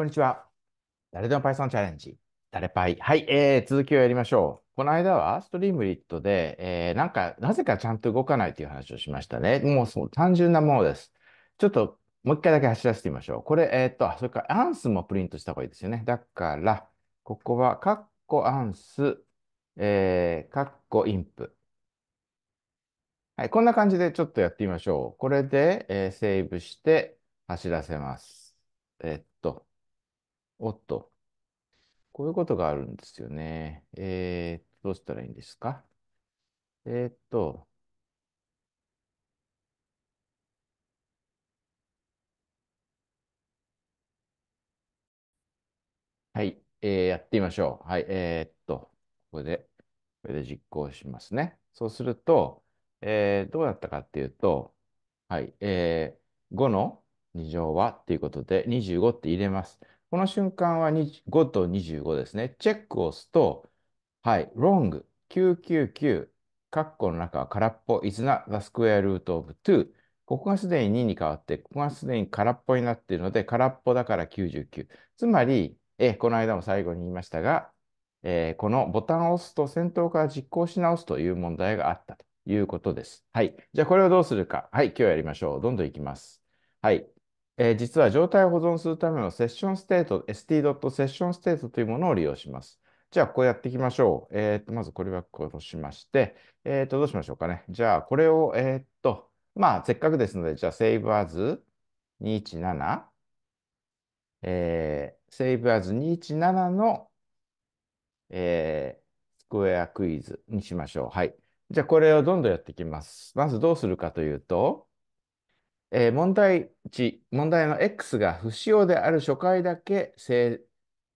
こんにちは。誰でも Python チャレンジ。誰パイ。はい、えー、続きをやりましょう。この間はストリームリットで、えー、なんか、なぜかちゃんと動かないという話をしましたね。もうそう単純なものです。ちょっともう一回だけ走らせてみましょう。これ、えっ、ー、と、それからアンスもプリントした方がいいですよね。だから、ここは、カッコアンス、えー、カッコインプ。はい、こんな感じでちょっとやってみましょう。これで、えー、セーブして走らせます。えっ、ー、と、おっと。こういうことがあるんですよね。えー、どうしたらいいんですかえーっと、はい、えー、やってみましょう。はい、えーっと、ここで、これで実行しますね。そうすると、えー、どうなったかっていうと、はい、えー、5の2乗はっていうことで、25って入れます。この瞬間は5と25ですね。チェックを押すと、はい、long 999、カッコの中は空っぽ、is not the square root of 2。ここがすでに2に変わって、ここがすでに空っぽになっているので、空っぽだから99。つまり、えこの間も最後に言いましたが、えー、このボタンを押すと先頭から実行し直すという問題があったということです。はい。じゃあこれをどうするか。はい。今日やりましょう。どんどんいきます。はい。えー、実は状態を保存するためのセッションステート、st.sessionState というものを利用します。じゃあ、こうやっていきましょう。えー、っと、まずこれは殺しまして、えー、っと、どうしましょうかね。じゃあ、これを、えっと、まあ、せっかくですので、じゃあ、save as 217、えー、save as 217の、えー、スクエアクイズにしましょう。はい。じゃあ、これをどんどんやっていきます。まずどうするかというと、えー、問題1、問題の X が不使用である初回だけ正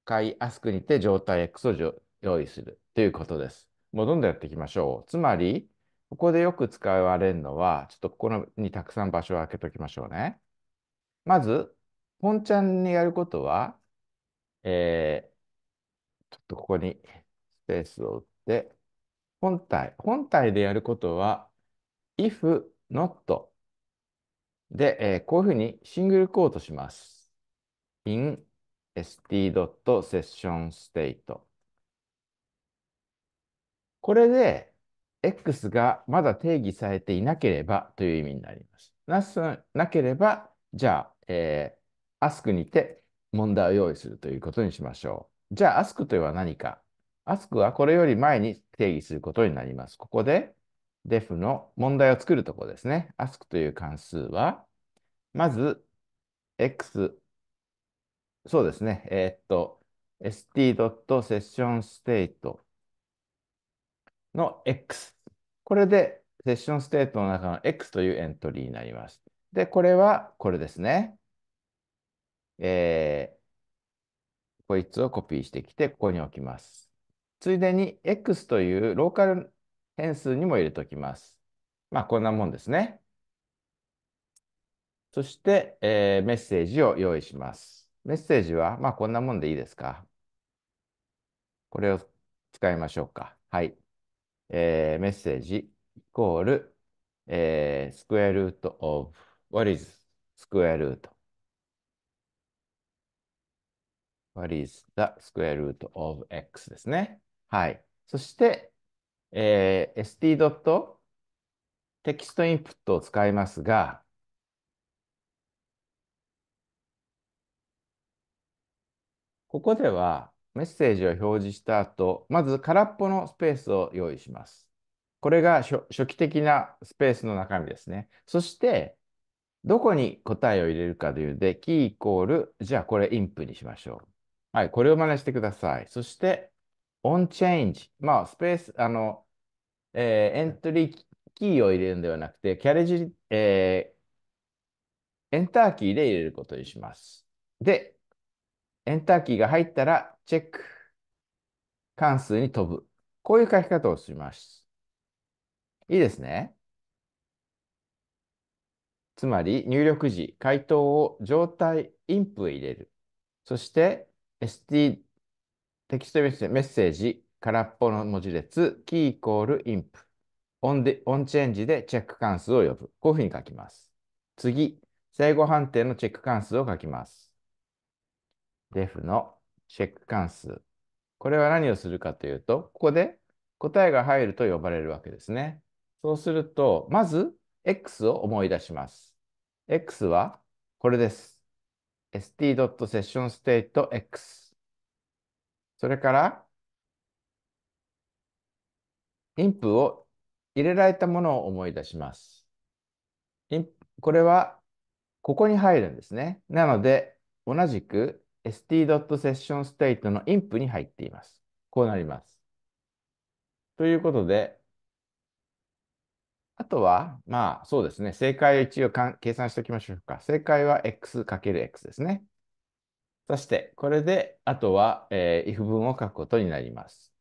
解アスクにて状態 X を用意するということです。もうどんどんやっていきましょう。つまり、ここでよく使われるのは、ちょっとここにたくさん場所を空けておきましょうね。まず、本ちゃんにやることは、えー、ちょっとここにスペースを打って、本体、本体でやることは、if not で、えー、こういうふうにシングルコートします。in st.sessionState。これで X がまだ定義されていなければという意味になります。なすなければ、じゃあ、えー、ask にて問題を用意するということにしましょう。じゃあ、ask というのは何か ?ask はこれより前に定義することになります。ここで def の問題を作るところですね。ask という関数は、まず、x、そうですね、えー、っと、st.sessionState の x。これで、セッションステートの中の x というエントリーになります。で、これは、これですね。えー、こいつをコピーしてきて、ここに置きます。ついでに、x というローカル変数にも入れておきます。まあ、こんなもんですね。そして、えー、メッセージを用意します。メッセージは、まあ、こんなもんでいいですかこれを使いましょうか。はい。えー、メッセージイコール、えー、スクエアルートオブ、what is スクエアルート what is the square root of x ですね。はい。そして、えー、st. テキストインプットを使いますが、ここではメッセージを表示した後、まず空っぽのスペースを用意します。これが初期的なスペースの中身ですね。そして、どこに答えを入れるかというで、キーイコール、じゃあこれインプにしましょう。はい、これを真似してください。そして、オンチェンジ。まあ、スペース、あの、えー、エントリーキーを入れるんではなくて、キャレジ、えー、エンターキーで入れることにします。で、エンターキーが入ったら、チェック、関数に飛ぶ。こういう書き方をします。いいですね。つまり、入力時、回答を状態、インプへ入れる。そして、ST、テキストメッセージ、空っぽの文字列、キーイコールイオンで、オンチェンジでチェック関数を呼ぶ。こういうふうに書きます。次、正誤判定のチェック関数を書きます。def のチェック関数。これは何をするかというと、ここで答えが入ると呼ばれるわけですね。そうすると、まず x を思い出します。x はこれです。st.sessionStateX。それからインプを入れられたものを思い出します。これは、ここに入るんですね。なので、同じく st.sessionState のインプに入っています。こうなります。ということで、あとは、まあそうですね、正解を一応計算しておきましょうか。正解は x×x ですね。そして、これで、あとは、えー、if 文を書くことになります。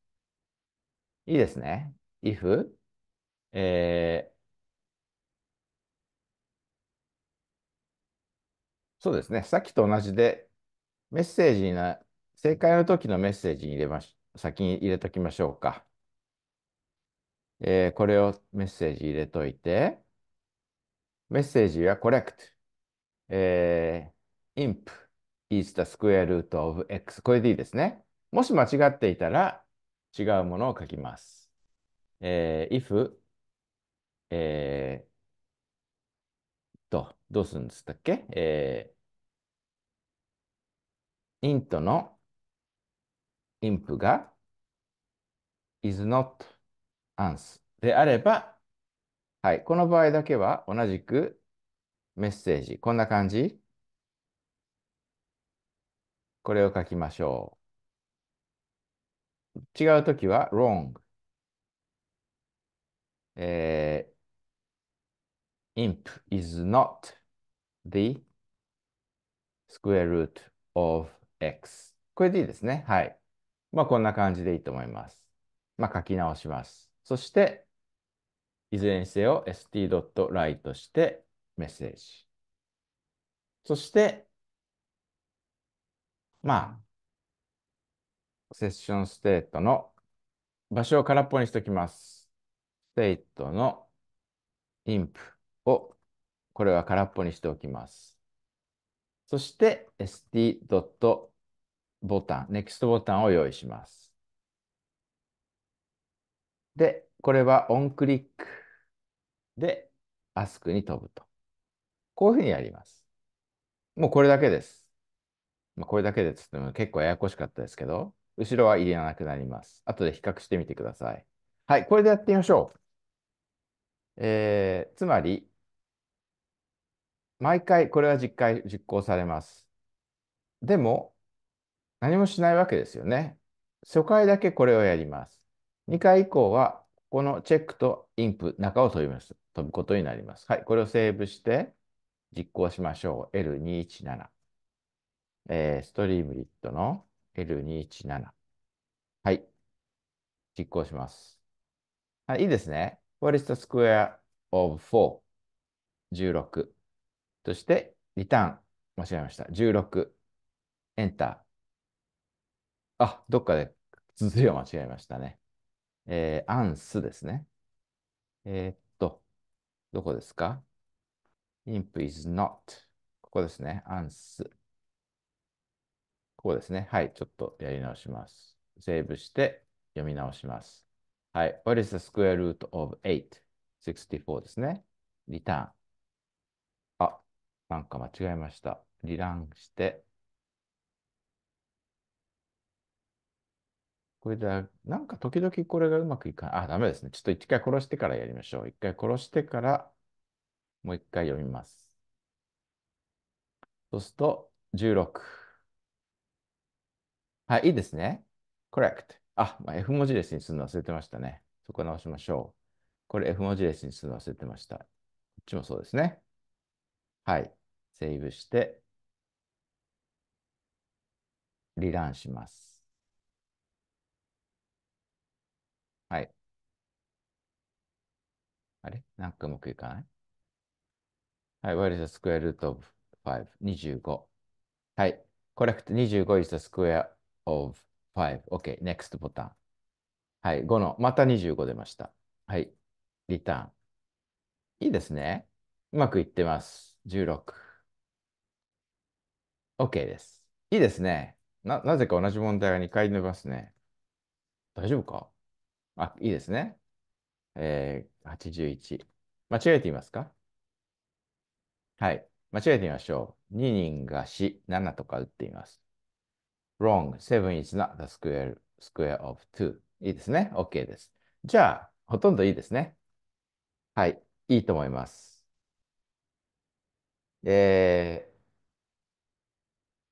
いいですね。if、えー、そうですね、さっきと同じで、メッセージな、正解の時のメッセージに入れまし、先に入れときましょうか。えー、これをメッセージ入れといて、メッセージは correct、えー、imp is the square root of x。これでいいですね。もし間違っていたら違うものを書きます。えー、if、えー、と、どうするんでしたっけえー、int の imp が is not ans であれば、はい、この場合だけは同じくメッセージ、こんな感じ。これを書きましょう。違うときは wrong。えー、imp is not the square root of x。これでいいですね。はい。まあ、こんな感じでいいと思います。まあ、書き直します。そして、いずれにせよ st.write としてメッセージ。そして、まあ、セッションステートの場所を空っぽにしておきます。ステイトのインプをこれは空っぽにしておきます。そして st. ボタン、next ボタンを用意します。で、これはオンクリックで ask に飛ぶと。こういうふうにやります。もうこれだけです。まあ、これだけでつっても結構ややこしかったですけど、後ろは入れなくなります。後で比較してみてください。はい、これでやってみましょう。えー、つまり、毎回これは実回実行されます。でも、何もしないわけですよね。初回だけこれをやります。2回以降は、このチェックとインプ、中を飛びます。飛ぶことになります。はい、これをセーブして、実行しましょう。L217。えー、ストリームリットの L217。はい。実行します。はい、いいですね。What is the square of 4? 16。そして、リターン。間違えました。16。エンター。あ、どっかで綴りを間違えましたね。えー、アンスですね。えー、っと、どこですか ?imp is not. ここですね。アンス。ここですね。はい。ちょっとやり直します。セーブして読み直します。はい。What is the square root of 8?64 ですね。リターン。あ、なんか間違えました。リランして。これで、なんか時々これがうまくいかない。あ、ダメですね。ちょっと一回殺してからやりましょう。一回殺してから、もう一回読みます。そうすると、16。はい、いいですね。correct. あ、まあ、F 文字列にするの忘れてましたね。そこ直しましょう。これ F 文字列にするの忘れてました。こっちもそうですね。はい。セーブして、リランします。はい。あれなんかうまくいかないはい。w h e r e is the square root of 5?25。はい。correct. 25 is the square of 5. 5。OK。Next ボタン。はい。5の、また25出ました。はい。リターン。いいですね。うまくいってます。16。OK です。いいですね。な、なぜか同じ問題が2回出ますね。大丈夫かあ、いいですね。えー、81。間違えていますかはい。間違えてみましょう。2人が4、7とか打っています。wrong. 7 is not the square, square of 2. いいですね。OK です。じゃあ、ほとんどいいですね。はい。いいと思います。え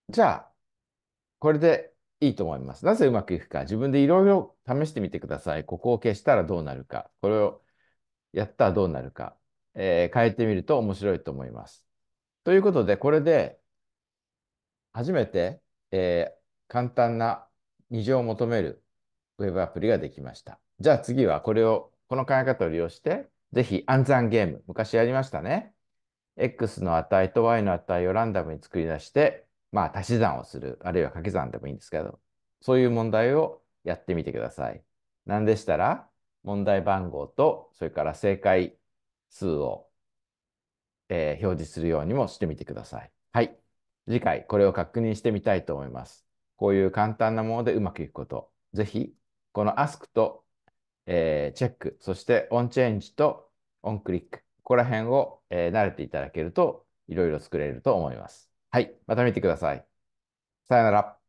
ー、じゃあ、これでいいと思います。なぜうまくいくか、自分でいろいろ試してみてください。ここを消したらどうなるか、これをやったらどうなるか、えー、変えてみると面白いと思います。ということで、これで初めて、えー、簡単な2乗を求める Web アプリができました。じゃあ次はこれを、この考え方を利用して、ぜひ暗算ゲーム、昔やりましたね。X の値と Y の値をランダムに作り出して、まあ足し算をする、あるいは掛け算でもいいんですけど、そういう問題をやってみてください。何でしたら、問題番号と、それから正解数を、えー、表示するようにもしてみてください。はい。次回、これを確認してみたいと思います。こういう簡単なものでうまくいくこと。ぜひ、この Ask と、えー、チェック、そして OnChange と OnClick、ここら辺を、えー、慣れていただけると、いろいろ作れると思います。はい、また見てください。さよなら。